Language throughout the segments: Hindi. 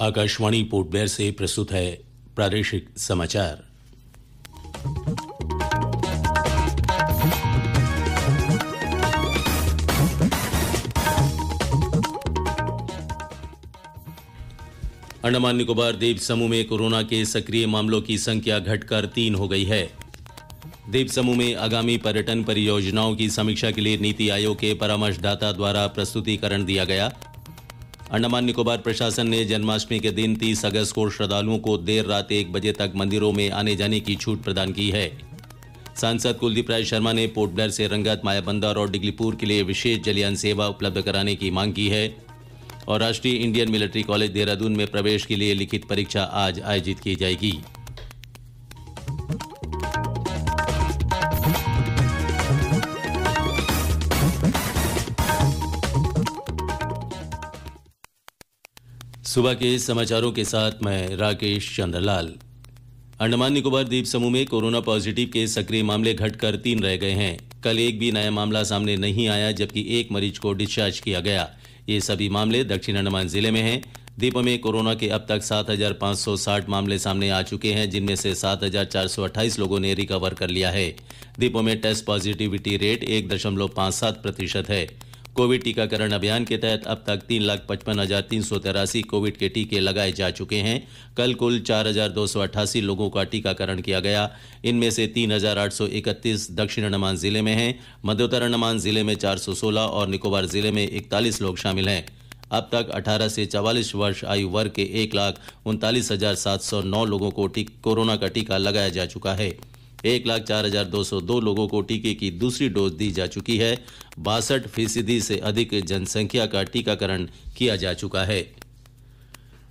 आकाशवाणी पोर्टब्लेयर से प्रस्तुत है प्रादेशिक समाचार अंडमान निकोबार द्वीप समूह में कोरोना के सक्रिय मामलों की संख्या घटकर तीन हो गई है द्वीप समूह में आगामी पर्यटन परियोजनाओं की समीक्षा के लिए नीति आयोग के परामर्शदाता द्वारा प्रस्तुतिकरण दिया गया अंडमान निकोबार प्रशासन ने जन्माष्टमी के दिन 30 अगस्त को श्रद्धालुओं को देर रात एक बजे तक मंदिरों में आने जाने की छूट प्रदान की है सांसद कुलदीप राय शर्मा ने पोर्ट ब्लेयर से रंगत मायाबंदर और डिगलीपुर के लिए विशेष जलियान सेवा उपलब्ध कराने की मांग की है और राष्ट्रीय इंडियन मिलिट्री कॉलेज देहरादून में प्रवेश के लिए लिखित परीक्षा आज आयोजित की जाएगी सुबह के समाचारों के साथ मैं राकेश चंद्रलाल अंडमान निकोबार द्वीप समूह में कोरोना पॉजिटिव के सक्रिय मामले घटकर तीन रह गए हैं कल एक भी नया मामला सामने नहीं आया जबकि एक मरीज को डिस्चार्ज किया गया ये सभी मामले दक्षिण अंडमान जिले में हैं द्वीप में कोरोना के अब तक 7,560 मामले सामने आ चुके हैं जिनमें से 7,428 लोगों ने रिकवर कर लिया है द्वीपों में टेस्ट पॉजिटिविटी रेट एक दशमलव पांच सात प्रतिशत है कोविड टीकाकरण अभियान के तहत अब तक तीन लाख पचपन हजार तीन सौ तिरासी कोविड के टीके लगाए जा चुके हैं कल कुल चार हजार दो सौ अट्ठासी लोगों का टीकाकरण किया गया इनमें से तीन हजार आठ सौ इकतीस दक्षिण अंडमान जिले में हैं मध्योत्तर अंडमान जिले में चार सौ सोलह और निकोबार जिले में इकतालीस लोग शामिल हैं अब तक 18 से 44 वर्ष आयु वर्ग के एक लाख उनतालीस हजार सात सौ नौ लोगों को कोरोना का टीका लगाया जा चुका है एक लाख चार हजार दो सौ दो लोगों को टीके की दूसरी डोज दी जा चुकी है बासठ फीसदी से अधिक जनसंख्या का टीकाकरण किया जा चुका है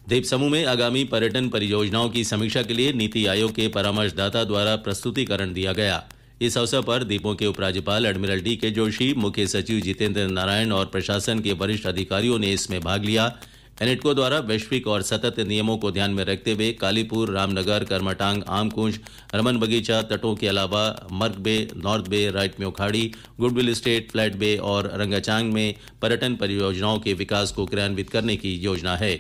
द्वीप समूह में आगामी पर्यटन परियोजनाओं की समीक्षा के लिए नीति आयोग के परामर्शदाता द्वारा प्रस्तुतिकरण दिया गया इस अवसर पर द्वीपों के उपराज्यपाल एडमिरल डी के जोशी मुख्य सचिव जितेंद्र नारायण और प्रशासन के वरिष्ठ अधिकारियों ने इसमें भाग लिया एनेटको द्वारा वैश्विक और सतत नियमों को ध्यान में रखते हुए कालीपुर रामनगर कर्माटांग आमकुंज रमन बगीचा तटों के अलावा मर्ग बे नॉर्थ बे राइट म्योखाड़ी गुडविल स्टेट फ्लैट बे और रंगाचांग में पर्यटन परियोजनाओं के विकास को क्रियान्वित करने की योजना है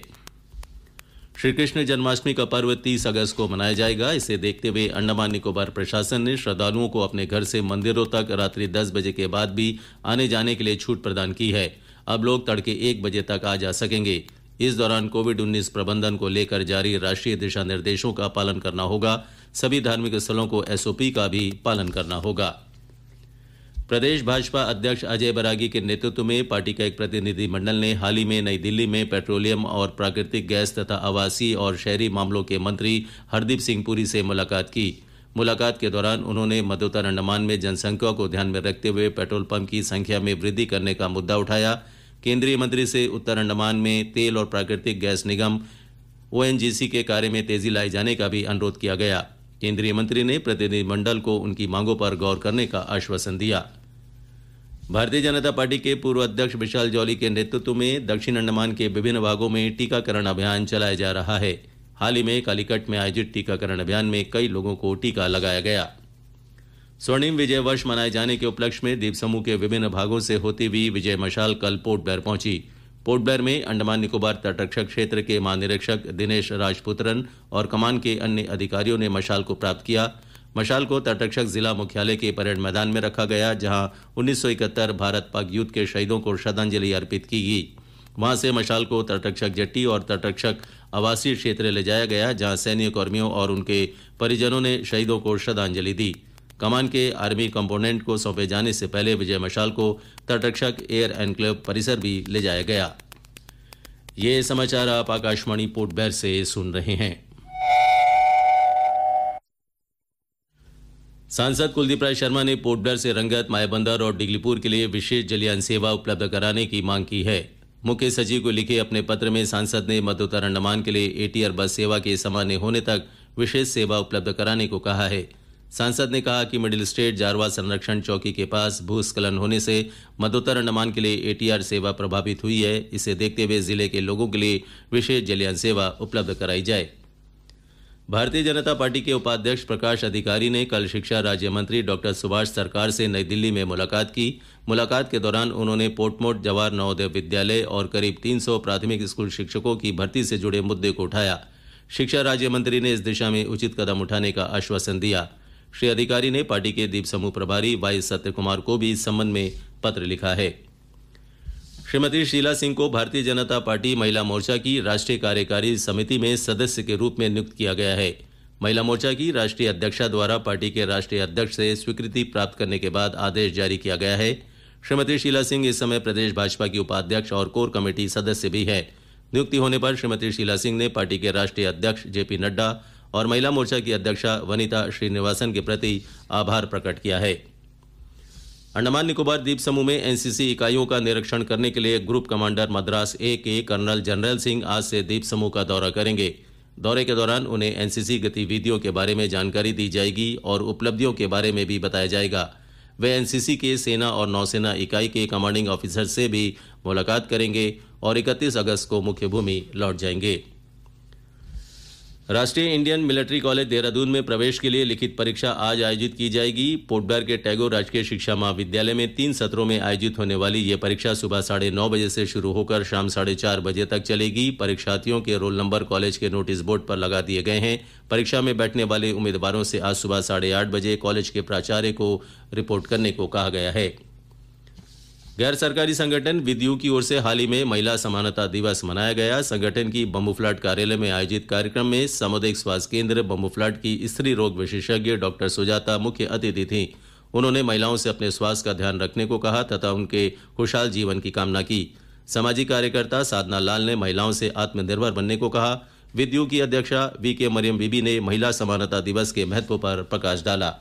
श्री कृष्ण जन्माष्टमी का पर्व 30 अगस्त को मनाया जाएगा इसे देखते हुए अंडमान निकोबार प्रशासन ने श्रद्धालुओं को अपने घर से मंदिरों तक रात्रि 10 बजे के बाद भी आने जाने के लिए छूट प्रदान की है अब लोग तड़के एक बजे तक आ जा सकेंगे इस दौरान कोविड 19 प्रबंधन को लेकर जारी राष्ट्रीय दिशा निर्देशों का पालन करना होगा सभी धार्मिक स्थलों को एसओपी का भी पालन करना होगा प्रदेश भाजपा अध्यक्ष अजय बरागी के नेतृत्व में पार्टी का एक प्रतिनिधिमंडल ने हाल ही में नई दिल्ली में पेट्रोलियम और प्राकृतिक गैस तथा आवासीय और शहरी मामलों के मंत्री हरदीप सिंह पुरी से मुलाकात की मुलाकात के दौरान उन्होंने मदोतरण अंडमान में जनसंख्या को ध्यान में रखते हुए पेट्रोल पंप की संख्या में वृद्धि करने का मुद्दा उठाया केंद्रीय मंत्री से उत्तर अंडमान में तेल और प्राकृतिक गैस निगम ओएनजीसी के कार्य में तेजी लाए जाने का भी अनुरोध किया गया केंद्रीय मंत्री ने प्रतिनिधिमंडल को उनकी मांगों पर गौर करने का आश्वासन दिया भारतीय जनता पार्टी के पूर्व अध्यक्ष विशाल जौली के नेतृत्व में दक्षिण अंडमान के विभिन्न भागों में टीकाकरण अभियान चलाया जा रहा है हाल ही में कालीकट में आयोजित टीकाकरण अभियान में कई लोगों को टीका लगाया गया स्वर्णिम विजय वर्ष मनाए जाने के उपलक्ष्य में द्वीप समूह के विभिन्न भागों से होती हुई विजय मशाल कल पोर्ट ब्लेयर पहुंची पोर्ट ब्लेयर में अंडमान निकोबार तटरक्षक क्षेत्र के महानिरीक्षक दिनेश राजपुत्रन और कमान के अन्य अधिकारियों ने मशाल को प्राप्त किया मशाल को तटरक्षक जिला मुख्यालय के परेड मैदान में रखा गया जहां 1971 भारत पाक युद्ध के शहीदों को श्रद्धांजलि अर्पित की गई वहां से मशाल को तटरक्षक जट्टी और तटरक्षक आवासीय क्षेत्र ले जाया गया जहां सैन्य कर्मियों और उनके परिजनों ने शहीदों को श्रद्धांजलि दी कमान के आर्मी कंपोनेंट को सौंपे जाने से पहले विजय मशाल को तटरक्षक एयर एनक्लेव परिसर भी ले जाया गया ये समाचार आप आकाशवाणी पोर्ट बैर से सुन रहे हैं सांसद कुलदीप राय शर्मा ने पोर्ट से रंगत मायाबंदर और डिगलीपुर के लिए विशेष जलियान सेवा उपलब्ध कराने की मांग की है मुख्य सचिव को लिखे अपने पत्र में सांसद ने मध्योत्तर अंडमान के लिए एटीआर बस सेवा के सामान्य होने तक विशेष सेवा उपलब्ध कराने को कहा है सांसद ने कहा कि मिडिल स्टेट जारवा संरक्षण चौकी के पास भूस्खलन होने से मदोत्तर अंडमान के लिए एटीआर सेवा प्रभावित हुई है इसे देखते हुए जिले के लोगों के लिए विशेष जलियान सेवा उपलब्ध कराई जाए भारतीय जनता पार्टी के उपाध्यक्ष प्रकाश अधिकारी ने कल शिक्षा राज्य मंत्री डॉक्टर सुभाष सरकार से नई दिल्ली में मुलाकात की मुलाकात के दौरान उन्होंने पोर्टमोट जवाहर नवोदय विद्यालय और करीब 300 प्राथमिक स्कूल शिक्षकों की भर्ती से जुड़े मुद्दे को उठाया शिक्षा राज्य मंत्री ने इस दिशा में उचित कदम उठाने का आश्वासन दिया श्री अधिकारी ने पार्टी के दीप समूह प्रभारी वाई सत्य कुमार को भी इस संबंध में पत्र लिखा है श्रीमती शीला सिंह को भारतीय जनता पार्टी महिला मोर्चा की राष्ट्रीय कार्यकारी समिति में सदस्य के रूप में नियुक्त किया गया है महिला मोर्चा की राष्ट्रीय अध्यक्षा द्वारा पार्टी के राष्ट्रीय अध्यक्ष से स्वीकृति प्राप्त करने के बाद आदेश जारी किया गया है श्रीमती शीला सिंह इस समय प्रदेश भाजपा की उपाध्यक्ष और कोर कमेटी सदस्य भी है नियुक्ति होने पर श्रीमती शीला सिंह ने पार्टी के राष्ट्रीय अध्यक्ष जेपी नड्डा और महिला मोर्चा की अध्यक्षा वनिता श्रीनिवासन के प्रति आभार प्रकट किया है अंडमान निकोबार द्वीप समूह में एनसीसी इकाइयों का निरीक्षण करने के लिए ग्रुप कमांडर मद्रास ए के कर्नल जनरल सिंह आज से द्वीप समूह का दौरा करेंगे दौरे के दौरान उन्हें एनसीसी गतिविधियों के बारे में जानकारी दी जाएगी और उपलब्धियों के बारे में भी बताया जाएगा वे एनसीसी के सेना और नौसेना इकाई के कमांडिंग ऑफिसर से भी मुलाकात करेंगे और 31 अगस्त को मुख्य भूमि लौट जाएंगे राष्ट्रीय इंडियन मिलिट्री कॉलेज देहरादून में प्रवेश के लिए लिखित परीक्षा आज आयोजित की जाएगी पोटभर के टैगोर राजकीय शिक्षा महाविद्यालय में तीन सत्रों में आयोजित होने वाली ये परीक्षा सुबह साढ़े नौ बजे से शुरू होकर शाम साढ़े चार बजे तक चलेगी परीक्षार्थियों के रोल नंबर कॉलेज के नोटिस बोर्ड पर लगा दिए गए हैं परीक्षा में बैठने वाले उम्मीदवारों से आज सुबह साढ़े आठ बजे कॉलेज के प्राचार्य को रिपोर्ट करने को कहा गया है गैर सरकारी संगठन विद्यू की ओर से हाल ही में महिला समानता दिवस मनाया गया संगठन की बम्बूफ्लाट कार्यालय में आयोजित कार्यक्रम में सामुदायिक स्वास्थ्य केंद्र बम्बूफ्लाट की स्त्री रोग विशेषज्ञ डॉक्टर सुजाता मुख्य अतिथि थी उन्होंने महिलाओं से अपने स्वास्थ्य का ध्यान रखने को कहा तथा उनके खुशहाल जीवन की कामना की सामाजिक कार्यकर्ता साधना लाल ने महिलाओं से आत्मनिर्भर बनने को कहा विद्यू की अध्यक्षा वी के मरियम बीबी ने महिला समानता दिवस के महत्व पर प्रकाश डाला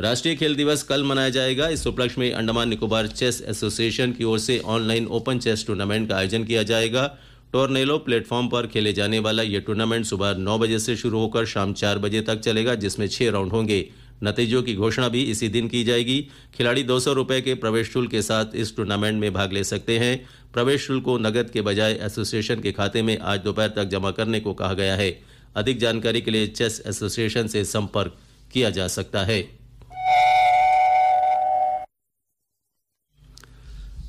राष्ट्रीय खेल दिवस कल मनाया जाएगा इस उपलक्ष्य में अंडमान निकोबार चेस एसोसिएशन की ओर से ऑनलाइन ओपन चेस टूर्नामेंट का आयोजन किया जाएगा टोर्नेलो प्लेटफॉर्म पर खेले जाने वाला यह टूर्नामेंट सुबह नौ बजे से शुरू होकर शाम चार बजे तक चलेगा जिसमें छह राउंड होंगे नतीजों की घोषणा भी इसी दिन की जाएगी खिलाड़ी दो सौ के प्रवेश शुल्क के साथ इस टूर्नामेंट में भाग ले सकते हैं प्रवेश शुल्क को नगद के बजाय एसोसिएशन के खाते में आज दोपहर तक जमा करने को कहा गया है अधिक जानकारी के लिए चेस एसोसिएशन से संपर्क किया जा सकता है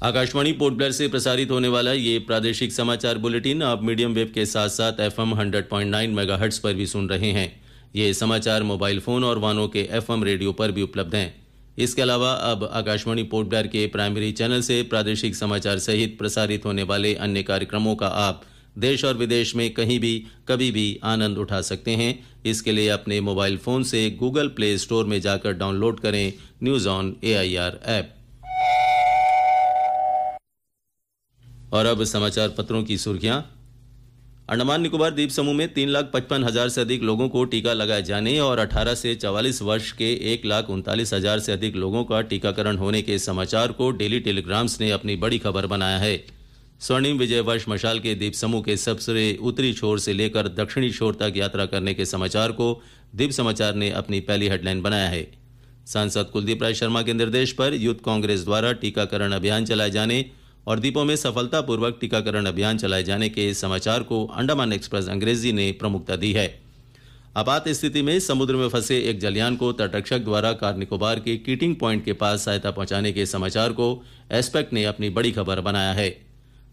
आकाशवाणी ब्लेयर से प्रसारित होने वाला ये प्रादेशिक समाचार बुलेटिन आप मीडियम वेब के साथ साथ F M hundred point nine पर भी सुन रहे हैं ये समाचार मोबाइल फोन और वाहनों के एफ एम रेडियो पर भी उपलब्ध हैं इसके अलावा अब आकाशवाणी ब्लेयर के प्राइमरी चैनल से प्रादेशिक समाचार सहित प्रसारित होने वाले अन्य कार्यक्रमों का आप देश और विदेश में कहीं भी कभी भी आनंद उठा सकते हैं इसके लिए अपने मोबाइल फ़ोन से गूगल प्ले स्टोर में जाकर डाउनलोड करें न्यूज़ ऑन ए ऐप और अब समाचार पत्रों की सुर्खियां अंडमान निकोबार द्वीप समूह में तीन लाख पचपन हजार से अधिक लोगों को टीका लगाए जाने और 18 से 44 वर्ष के एक लाख उनतालीस हजार से अधिक लोगों का टीकाकरण होने के समाचार को डेली टेलीग्राम्स ने अपनी बड़ी खबर बनाया है स्वर्णिम विजय वर्ष मशाल के द्वीप समूह के सबसे उत्तरी छोर से लेकर दक्षिणी छोर तक यात्रा करने के समाचार को द्वीप समाचार ने अपनी पहली हेडलाइन बनाया है सांसद कुलदीप राय शर्मा के निर्देश पर यूथ कांग्रेस द्वारा टीकाकरण अभियान चलाए जाने और द्वीपों में सफलतापूर्वक टीकाकरण अभियान चलाए जाने के समाचार को अंडमान एक्सप्रेस अंग्रेजी ने प्रमुखता दी है आपात स्थिति में समुद्र में फंसे एक जलियान को तटरक्षक द्वारा कार निकोबार के कीटिंग पॉइंट के पास सहायता पहुंचाने के समाचार को एस्पेक्ट ने अपनी बड़ी खबर बनाया है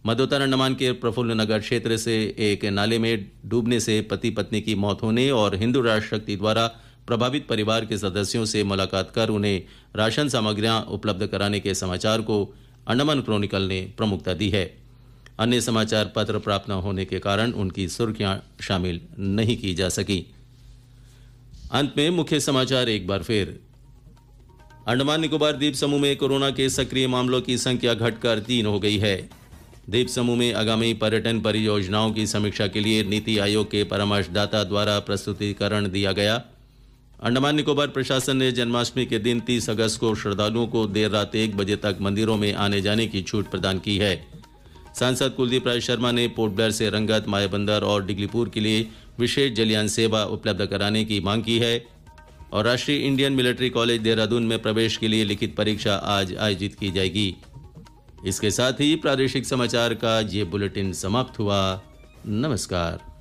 मधोतर अंडमान के प्रफुल्ल नगर क्षेत्र से एक नाले में डूबने से पति पत्नी की मौत होने और हिंदू राष्ट्र शक्ति द्वारा प्रभावित परिवार के सदस्यों से मुलाकात कर उन्हें राशन सामग्रियां उपलब्ध कराने के समाचार को अंडमान क्रॉनिकल ने प्रमुखता दी है अन्य समाचार पत्र प्राप्त न होने के कारण उनकी सुर्खियां शामिल नहीं की जा सकी अंत में मुख्य समाचार एक बार फिर अंडमान निकोबार द्वीप समूह में कोरोना के सक्रिय मामलों की संख्या घटकर तीन हो गई है द्वीप समूह में आगामी पर्यटन परियोजनाओं की समीक्षा के लिए नीति आयोग के परामर्शदाता द्वारा प्रस्तुतिकरण दिया गया अंडमान निकोबार प्रशासन ने जन्माष्टमी के दिन 30 अगस्त को श्रद्धालुओं को देर रात एक बजे तक मंदिरों में आने जाने की छूट प्रदान की है सांसद कुलदीप राय शर्मा ने पोर्ट ब्लेयर से रंगत मायाबंदर और डिगलीपुर के लिए विशेष जलयान सेवा उपलब्ध कराने की मांग की है और राष्ट्रीय इंडियन मिलिट्री कॉलेज देहरादून में प्रवेश के लिए लिखित परीक्षा आज आयोजित की जाएगी इसके साथ ही प्रादेशिक समाचार का ये बुलेटिन समाप्त हुआ नमस्कार